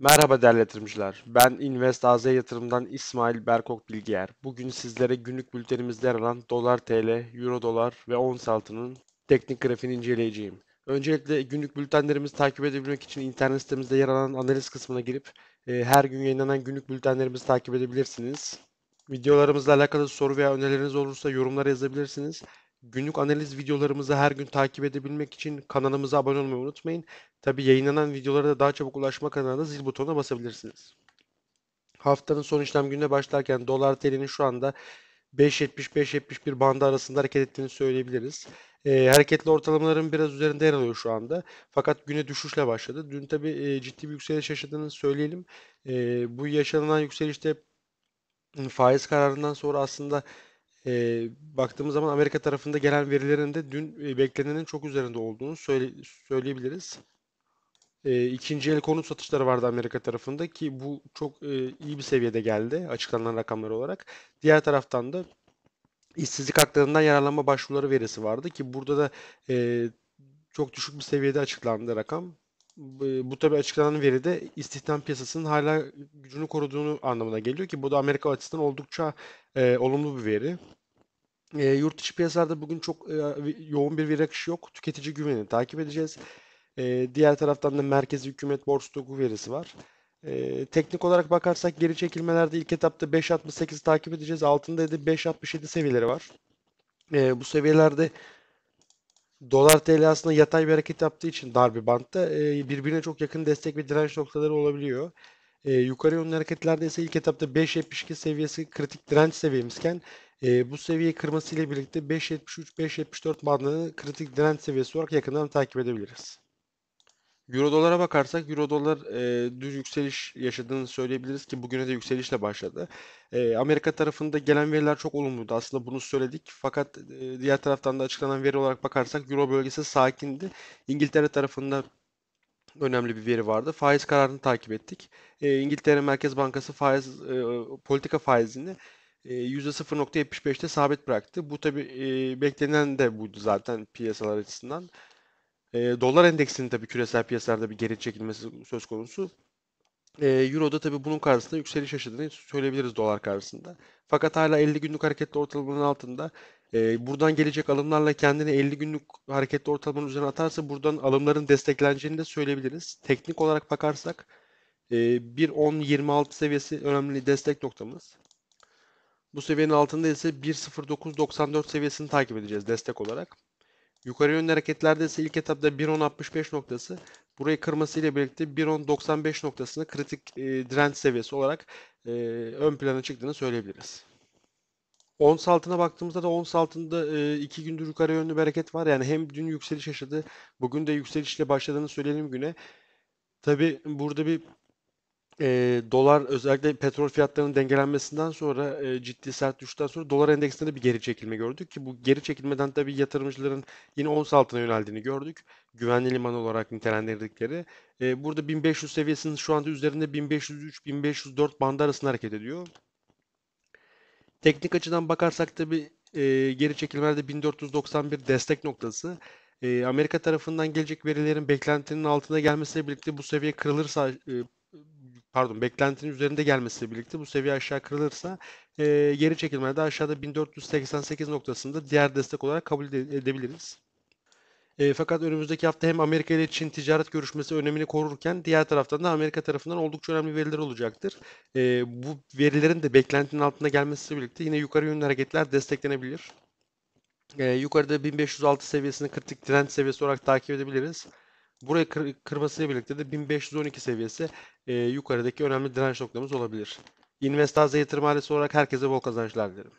Merhaba değerli yatırımcılar. Ben Invest AZ yatırımdan İsmail Berkok Bilgiyer. Bugün sizlere günlük bültenimizde yer alan dolar TL, euro dolar ve ons altının teknik grafiğini inceleyeceğim. Öncelikle günlük bültenlerimizi takip edebilmek için internet sitemizde yer alan analiz kısmına girip e, her gün yayınlanan günlük bültenlerimizi takip edebilirsiniz. Videolarımızla alakalı soru veya önerileriniz olursa yorumlara yazabilirsiniz. Günlük analiz videolarımızı her gün takip edebilmek için kanalımıza abone olmayı unutmayın. Tabi yayınlanan videolara da daha çabuk ulaşmak adına zil butonuna basabilirsiniz. Haftanın son işlem gününe başlarken dolar TL'nin şu anda 575 571 bandı arasında hareket ettiğini söyleyebiliriz. E, hareketli ortalamaların biraz üzerinde yer alıyor şu anda. Fakat güne düşüşle başladı. Dün tabi e, ciddi bir yükseliş yaşadığını söyleyelim. E, bu yaşanan yükselişte faiz kararından sonra aslında e, baktığımız zaman Amerika tarafında gelen verilerin de dün e, beklenenin çok üzerinde olduğunu söyle, söyleyebiliriz. E, ikinci el konut satışları vardı Amerika tarafında ki bu çok e, iyi bir seviyede geldi açıklanan rakamlar olarak. Diğer taraftan da işsizlik haklarından yararlanma başvuruları verisi vardı ki burada da e, çok düşük bir seviyede açıklandı rakam bu tabi açıklanan veri de istihdam piyasasının hala gücünü koruduğunu anlamına geliyor ki bu da Amerika açısından oldukça e, olumlu bir veri. E, yurt dışı piyasalarda bugün çok e, yoğun bir veri akışı yok. Tüketici güvenini takip edeceğiz. E, diğer taraftan da merkezi hükümet borç verisi var. E, teknik olarak bakarsak geri çekilmelerde ilk etapta 5.68'i takip edeceğiz. Altında da 5.67 seviyeleri var. E, bu seviyelerde dolar TL aslında yatay bir hareket yaptığı için darbe bantta e, birbirine çok yakın destek ve direnç noktaları olabiliyor. E, yukarı yönlü hareketlerde ise ilk etapta 5.72 seviyesi kritik direnç seviyemizken e, bu seviyeyi kırması ile birlikte 5.73-5.74 bandını kritik direnç seviyesi olarak yakından takip edebiliriz. Euro dolara bakarsak Euro dolar e, düz yükseliş yaşadığını söyleyebiliriz ki bugüne de yükselişle başladı. E, Amerika tarafında gelen veriler çok olumluydu. Aslında bunu söyledik. Fakat e, diğer taraftan da açıklanan veri olarak bakarsak Euro bölgesi sakindi. İngiltere tarafında önemli bir veri vardı. Faiz kararını takip ettik. E, İngiltere Merkez Bankası faiz e, politika faizini %0.75'te e, sabit bıraktı. Bu tabi e, beklenen de buydu zaten piyasalar açısından. E, dolar endeksinin tabii küresel piyasalarda bir geri çekilmesi söz konusu. E, da tabii bunun karşısında yükseliş yaşadığını söyleyebiliriz dolar karşısında. Fakat hala 50 günlük hareketli ortalamanın altında. E, buradan gelecek alımlarla kendini 50 günlük hareketli ortalamanın üzerine atarsa buradan alımların destekleneceğini de söyleyebiliriz. Teknik olarak bakarsak e, 1.10.26 seviyesi önemli destek noktamız. Bu seviyenin altında ise 1.09.94 seviyesini takip edeceğiz destek olarak. Yukarı yönlü hareketlerde ise ilk etapta 1.10.65 noktası burayı kırması ile birlikte 1.10.95 noktasını kritik e, direnç seviyesi olarak e, ön plana çıktığını söyleyebiliriz. Ons altına baktığımızda da ons altında e, iki gündür yukarı yönlü bir hareket var. Yani hem dün yükseliş yaşadı, bugün de yükselişle başladığını söyleyelim güne. Tabi burada bir e, dolar özellikle petrol fiyatlarının dengelenmesinden sonra e, ciddi sert düşten sonra dolar endeksinde de bir geri çekilme gördük ki bu geri çekilmeden tabii yatırımcıların yine ons altına yöneldiğini gördük. Güvenli liman olarak nitelendirdikleri. E, burada 1500 seviyesinin şu anda üzerinde 1503-1504 bandı arasında hareket ediyor. Teknik açıdan bakarsak tabii e, geri çekilmelerde 1491 destek noktası. E, Amerika tarafından gelecek verilerin beklentinin altına gelmesiyle birlikte bu seviye kırılırsa e, pardon beklentinin üzerinde gelmesiyle birlikte bu seviye aşağı kırılırsa e, geri çekilmelerde aşağıda 1488 noktasında diğer destek olarak kabul edebiliriz. E, fakat önümüzdeki hafta hem Amerika ile Çin ticaret görüşmesi önemini korurken diğer taraftan da Amerika tarafından oldukça önemli veriler olacaktır. E, bu verilerin de beklentinin altında gelmesiyle birlikte yine yukarı yönlü hareketler desteklenebilir. E, yukarıda 1506 seviyesini kritik trend seviyesi olarak takip edebiliriz. Buraya kır, kırmasıyla birlikte de 1512 seviyesi e, yukarıdaki önemli direnç noktamız olabilir. Investaze yatırım ailesi olarak herkese bol kazançlar dilerim.